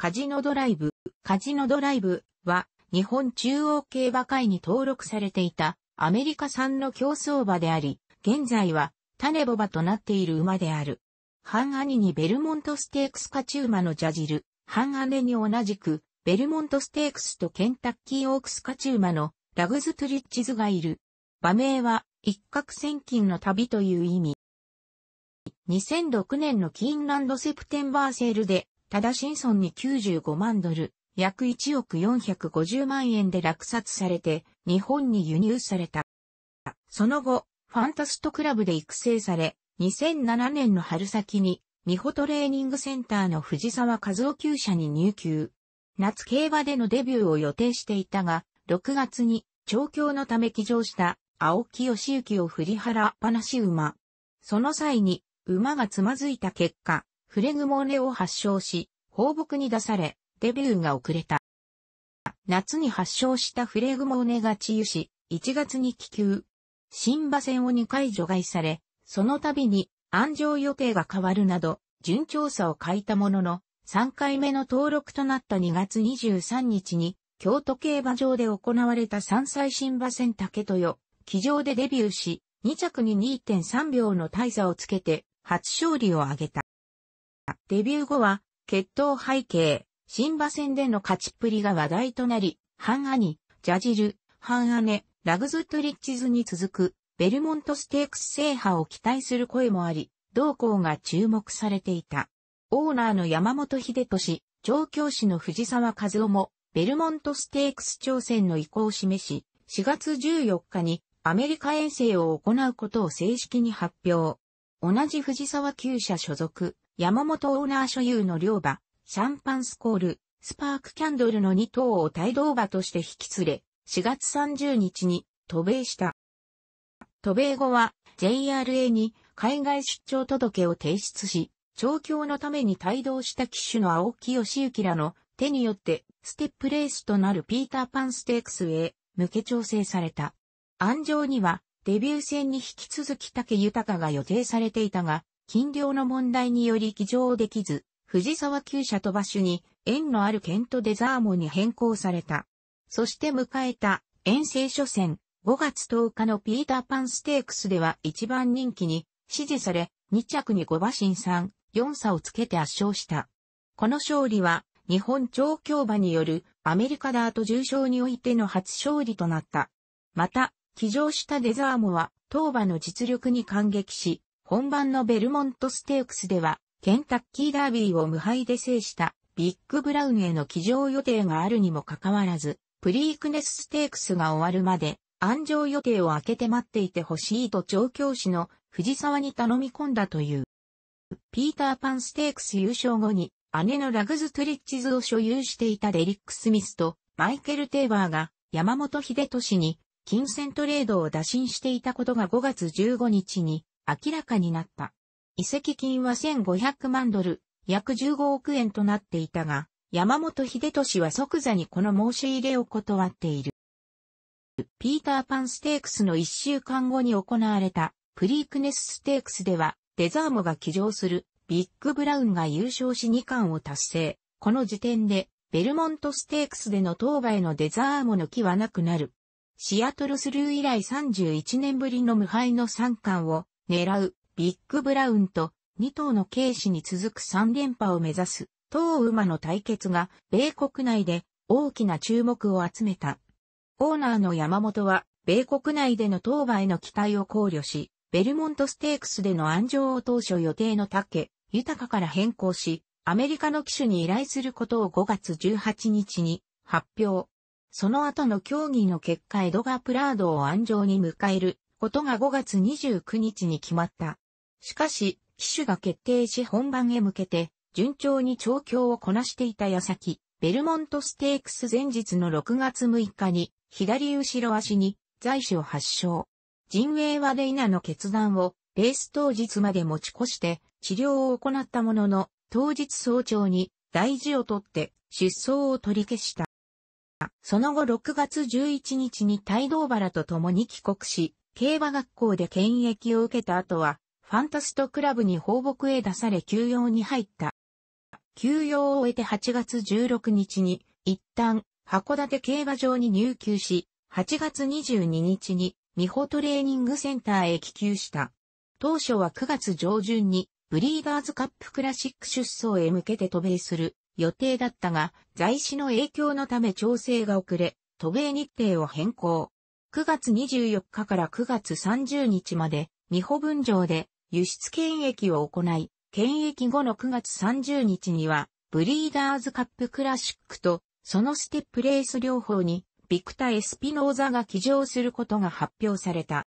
カジノドライブ。カジノドライブは日本中央競馬会に登録されていたアメリカ産の競争馬であり、現在は種ボ馬となっている馬である。半兄にベルモントステークスカチューマのジャジル、半姉に同じくベルモントステークスとケンタッキーオークスカチューマのラグズトリッチズがいる。馬名は一攫千金の旅という意味。2006年のキーンランドセプテンバーセールでただシンソンに95万ドル、約1億450万円で落札されて、日本に輸入された。その後、ファンタストクラブで育成され、2007年の春先に、美穂トレーニングセンターの藤沢和夫厩舎に入厩。夏競馬でのデビューを予定していたが、6月に調教のため騎乗した青木義行を振り払っぱなし馬。その際に馬がつまずいた結果、フレグモーネを発症し、放牧に出され、デビューが遅れた。夏に発症したフレグモーネが治癒し、1月に帰球、新馬戦を2回除外され、その度に安城予定が変わるなど、順調さを欠いたものの、3回目の登録となった2月23日に、京都競馬場で行われた三歳新馬戦竹豊、騎乗でデビューし、2着に2.3秒の大差をつけて、初勝利を挙げた。デビュー後は、決闘背景、新馬戦での勝ちっぷりが話題となり、半兄、ジャジル、半姉、ラグズ・トリッチズに続く、ベルモントステークス制覇を期待する声もあり、同校が注目されていた。オーナーの山本秀俊、調教師の藤沢和夫も、ベルモントステークス挑戦の意向を示し、4月14日にアメリカ遠征を行うことを正式に発表。同じ藤沢厩舎所属、山本オーナー所有の両馬、シャンパンスコール、スパークキャンドルの2頭を帯同馬として引き連れ、4月30日に渡米した。渡米後は JRA に海外出張届を提出し、調教のために帯同した騎手の青木義行らの手によってステップレースとなるピーターパンステークスへ向け調整された。安城にはデビュー戦に引き続き竹豊が予定されていたが、金量の問題により起乗できず、藤沢旧車と場所に縁のあるケント・デザーモに変更された。そして迎えた遠征初戦5月10日のピーターパンステークスでは一番人気に支持され2着に5馬身3、4差をつけて圧勝した。この勝利は日本超強馬によるアメリカダート重賞においての初勝利となった。また、騎乗したデザーモは当馬の実力に感激し、本番のベルモントステークスでは、ケンタッキーダービーを無敗で制したビッグブラウンへの騎乗予定があるにもかかわらず、プリークネスステークスが終わるまで、安城予定を開けて待っていてほしいと調教師の藤沢に頼み込んだという。ピーターパンステークス優勝後に、姉のラグズ・トゥリッチズを所有していたデリック・スミスとマイケル・テーバーが山本秀俊に金銭トレードを打診していたことが5月15日に明らかになった。遺跡金は1500万ドル、約15億円となっていたが、山本秀俊は即座にこの申し入れを断っている。ピーターパンステークスの1週間後に行われたプリークネスステークスでは、デザーモが起乗するビッグブラウンが優勝し2冠を達成。この時点で、ベルモントステークスでの当該のデザーモの木はなくなる。シアトルスルー以来31年ぶりの無敗の3冠を狙う、ビッグブラウンと2頭の軽視に続く3連覇を目指す、当馬の対決が米国内で大きな注目を集めた。オーナーの山本は、米国内での当馬への期待を考慮し、ベルモントステークスでの安城を当初予定の竹、豊から変更し、アメリカの機種に依頼することを5月18日に発表。その後の協議の結果エドガー・プラードを安城に迎えることが5月29日に決まった。しかし、機種が決定し本番へ向けて、順調に調教をこなしていた矢先、ベルモントステークス前日の6月6日に、左後ろ足に、在所発症。陣営はレイナの決断を、レース当日まで持ち越して、治療を行ったものの、当日早朝に、大事をとって、出走を取り消した。その後6月11日に帯同バラと共に帰国し、競馬学校で検疫を受けた後は、ファンタストクラブに放牧へ出され休養に入った。休養を終えて8月16日に、一旦、函館競馬場に入球し、8月22日に、美穂トレーニングセンターへ帰球した。当初は9月上旬に、ブリーダーズカップクラシック出走へ向けて渡米する予定だったが、在市の影響のため調整が遅れ、渡米日程を変更。9月24日から9月30日まで、美保分場で輸出検疫を行い、検疫後の9月30日には、ブリーダーズカップクラシックと、そのステップレース両方に、ビクタ・エスピノーザが起乗することが発表された。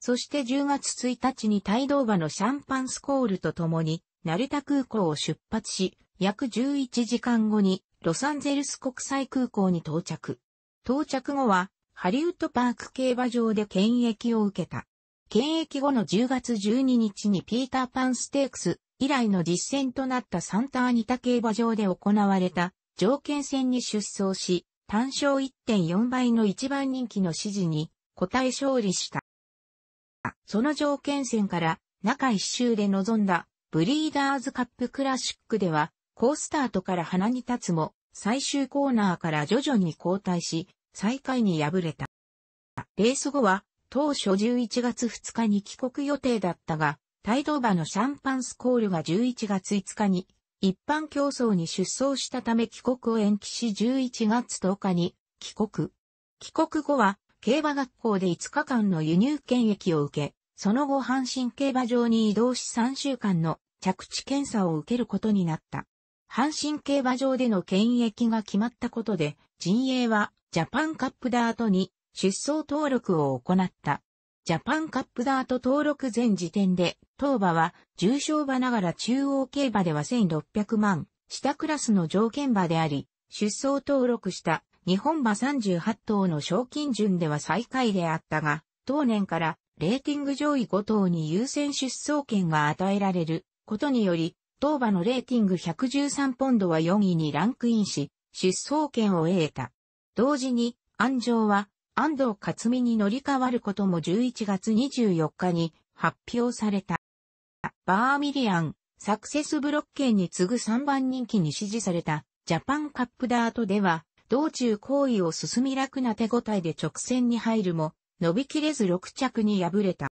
そして10月1日に帯同馬のシャンパンスコールと共に、成田空港を出発し、約11時間後に、ロサンゼルス国際空港に到着。到着後は、ハリウッドパーク競馬場で検疫を受けた。検疫後の10月12日にピーターパンステークス以来の実戦となったサンターニタ競馬場で行われた条件戦に出走し、単勝1.4倍の一番人気の指示に答え勝利した。その条件戦から中一周で臨んだブリーダーズカップクラシックでは、ースタートから鼻に立つも、最終コーナーから徐々に交代し、最下位に敗れた。レース後は、当初11月2日に帰国予定だったが、ドーバのシャンパンスコールが11月5日に、一般競争に出走したため帰国を延期し11月10日に帰国。帰国後は、競馬学校で5日間の輸入権益を受け、その後阪神競馬場に移動し3週間の着地検査を受けることになった。阪神競馬場での検疫が決まったことで、陣営はジャパンカップダートに出走登録を行った。ジャパンカップダート登録前時点で、当馬は重賞馬ながら中央競馬では1600万、下クラスの条件馬であり、出走登録した日本馬38頭の賞金順では最下位であったが、当年からレーティング上位5頭に優先出走権が与えられることにより、当馬のレーティング113ポンドは4位にランクインし、出走権を得た。同時に、安城は、安藤勝美に乗り換わることも11月24日に発表された。バーミリアン、サクセスブロッケンに次ぐ3番人気に支持されたジャパンカップダートでは、道中行為を進み楽な手応えで直線に入るも、伸びきれず6着に敗れた。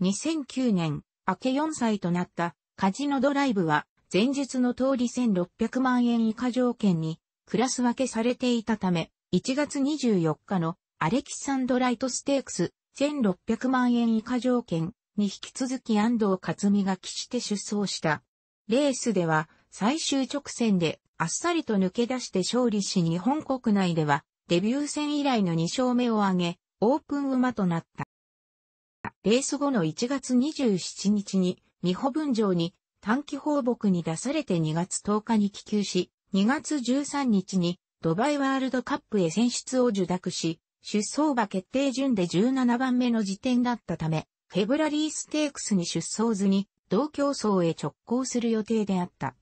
2009年、明け4歳となったカジノドライブは、前日の通り1600万円以下条件にクラス分けされていたため、1月24日のアレキサンドライトステークス1600万円以下条件に引き続き安藤勝美が騎して出走した。レースでは最終直線であっさりと抜け出して勝利し日本国内ではデビュー戦以来の2勝目を挙げ、オープン馬となった。レース後の1月27日に、美保分場に短期放牧に出されて2月10日に帰球し、2月13日にドバイワールドカップへ選出を受諾し、出走馬決定順で17番目の時点だったため、フェブラリーステークスに出走ずに、同競争へ直行する予定であった。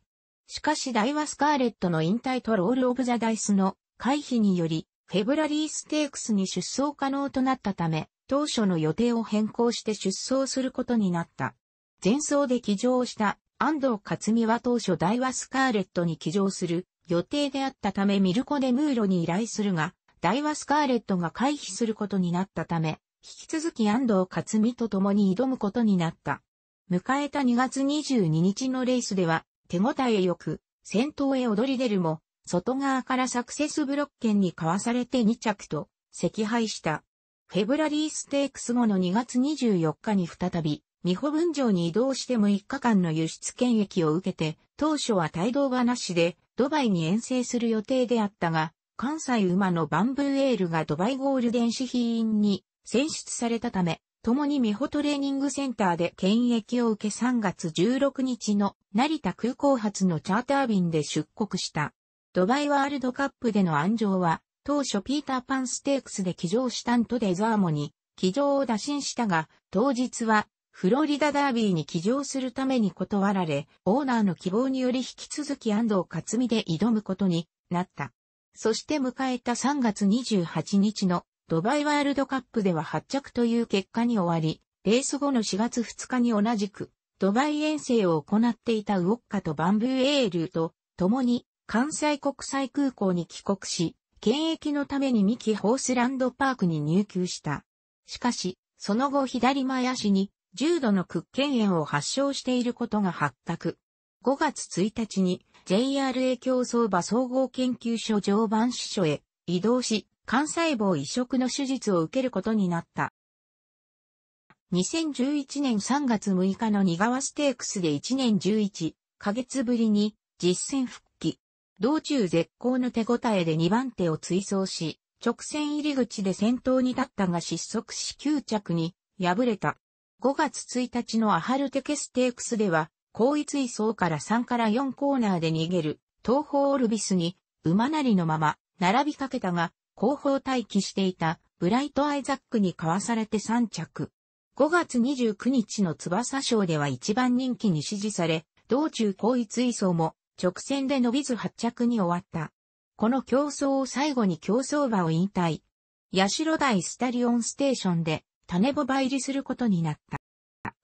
しかしダイワスカーレットの引退とロールオブザダイスの回避により、フェブラリーステークスに出走可能となったため、当初の予定を変更して出走することになった。前走で起乗した安藤勝美は当初ダイワスカーレットに起乗する予定であったためミルコ・デ・ムーロに依頼するが、ダイワスカーレットが回避することになったため、引き続き安藤勝美と共に挑むことになった。迎えた2月22日のレースでは、手応えよく、先頭へ踊り出るも、外側からサクセスブロッケンにかわされて2着と、赤敗した。フェブラリーステークス後の2月24日に再び、ミホ分城に移動して6日間の輸出権益を受けて、当初は帯同がなしで、ドバイに遠征する予定であったが、関西馬のバンブーエールがドバイゴールデン市員に選出されたため、共にミホトレーニングセンターで検疫を受け3月16日の成田空港発のチャーター便で出国した。ドバイワールドカップでの安城は、当初ピーターパンステークスで騎乗したんとデザーモに、騎乗を打診したが、当日はフロリダダービーに騎乗するために断られ、オーナーの希望により引き続き安藤勝美で挑むことになった。そして迎えた3月28日のドバイワールドカップでは発着という結果に終わり、レース後の4月2日に同じく、ドバイ遠征を行っていたウォッカとバンブーエールと共に関西国際空港に帰国し、検疫のためにミキホースランドパークに入球した。しかし、その後左前足に重度の屈腱炎を発症していることが発覚。5月1日に JRA 競争場総合研究所常磐支所へ移動し、肝細胞移植の手術を受けることになった。2011年3月6日のガ川ステークスで1年11ヶ月ぶりに実戦復帰。道中絶好の手応えで2番手を追走し、直線入り口で先頭に立ったが失速し9着に敗れた。5月1日のアハルテケステークスでは、後一位層から3から4コーナーで逃げる、東方オルビスに、馬なりのまま、並びかけたが、後方待機していた、ブライト・アイザックにかわされて3着。5月29日の翼賞では一番人気に支持され、道中後一位層も、直線で伸びず8着に終わった。この競争を最後に競走馬を引退。ヤシロ台スタリオンステーションで種ボバ入りすることになった。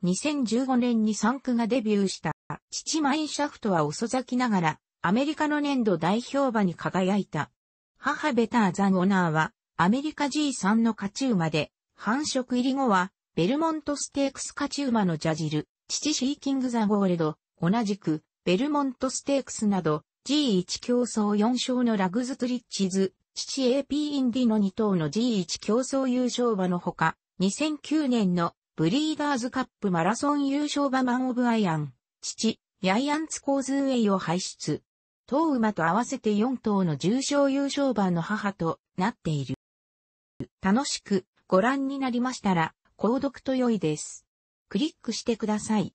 2015年に3区がデビューした、父マインシャフトは遅咲きながら、アメリカの年度代表馬に輝いた。母ベターザンオナーは、アメリカ G3 の勝ち馬で、繁殖入り後は、ベルモントステークス勝ち馬のジャジル、父シーキングザゴールド、同じく、ベルモントステークスなど、G1 競争4勝のラグズトリッチズ、父 AP インディの2頭の G1 競争優勝馬のほか、2009年のブリーダーズカップマラソン優勝馬マンオブアイアン、父、ヤイアンツコーズウェイを輩出。当馬と合わせて4頭の重賞優勝馬の母となっている。楽しくご覧になりましたら、購読と良いです。クリックしてください。